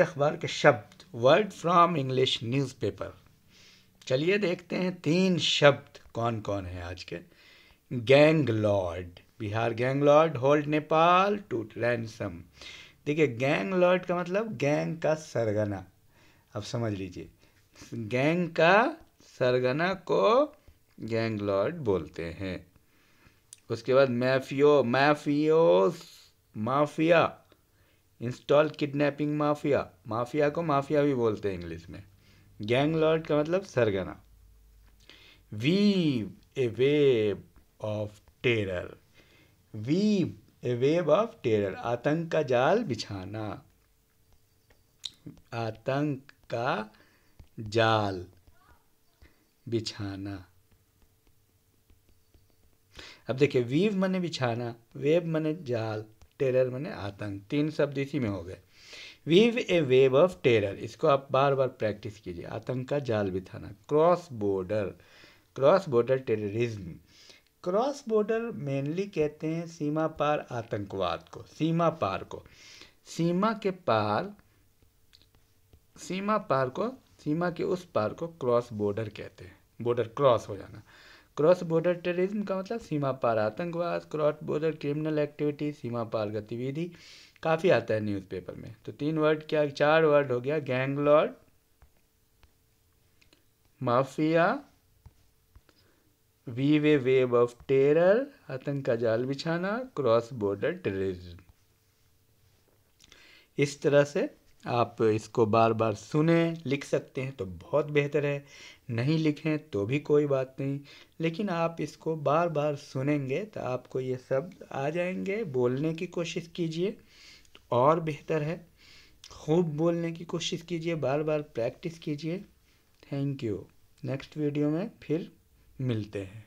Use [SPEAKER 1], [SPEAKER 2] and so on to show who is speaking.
[SPEAKER 1] अखबार के शब्द वर्ड फ्रॉम इंग्लिश न्यूज़पेपर चलिए देखते हैं तीन शब्द कौन कौन है आज के gang lord Bihar gang lord hold Nepal to ransom देखिए गैंग लॉर्ड का मतलब गैंग का सरगना अब समझ लीजिए गैंग का सरगना को गैंग लॉर्ड बोलते हैं उसके बाद mafioso mafiosos mafia install kidnapping mafia mafia को माफिया भी बोलते हैं इंग्लिश में गैंग लॉर्ड का मतलब सरगना weave a web of terror weave a web of terror आतंक का जाल बिछाना आतंक का जाल बिछाना अब देखिए वीव मने बिछाना वेब मने जाल टेरर मैंने आतंक तीन शब्द इसी में हो गए weave a wave of terror इसको आप बार बार प्रैक्टिस कीजिए आतंक का जाल बिथाना cross border cross border terrorism cross border mainly कहते हैं सीमा पार आतंकवाद को सीमा पार को सीमा के पार सीमा पार को सीमा के उस पार को क्रॉस बॉर्डर कहते हैं बॉर्डर क्रॉस हो जाना क्रॉस बॉर्डर टेररिज्म का मतलब सीमा पार आतंकवाद क्रॉस बॉर्डर क्रिमिनल एक्टिविटी सीमा पार गतिविधि काफ़ी आता है न्यूज़पेपर में तो तीन वर्ड क्या चार वर्ड हो गया ganglord mafia weave weave wave of terror आतंक का जाल बिछाना क्रॉस बॉर्डर टेररिज्म इस तरह से आप इसको बार बार सुने लिख सकते हैं तो बहुत बेहतर है नहीं लिखें तो भी कोई बात नहीं लेकिन आप इसको बार बार सुनेंगे तो आपको ये शब्द आ जाएंगे बोलने की कोशिश कीजिए तो और बेहतर है खूब बोलने की कोशिश कीजिए बार बार प्रैक्टिस कीजिए थैंक यू नेक्स्ट वीडियो में फिर मिलते हैं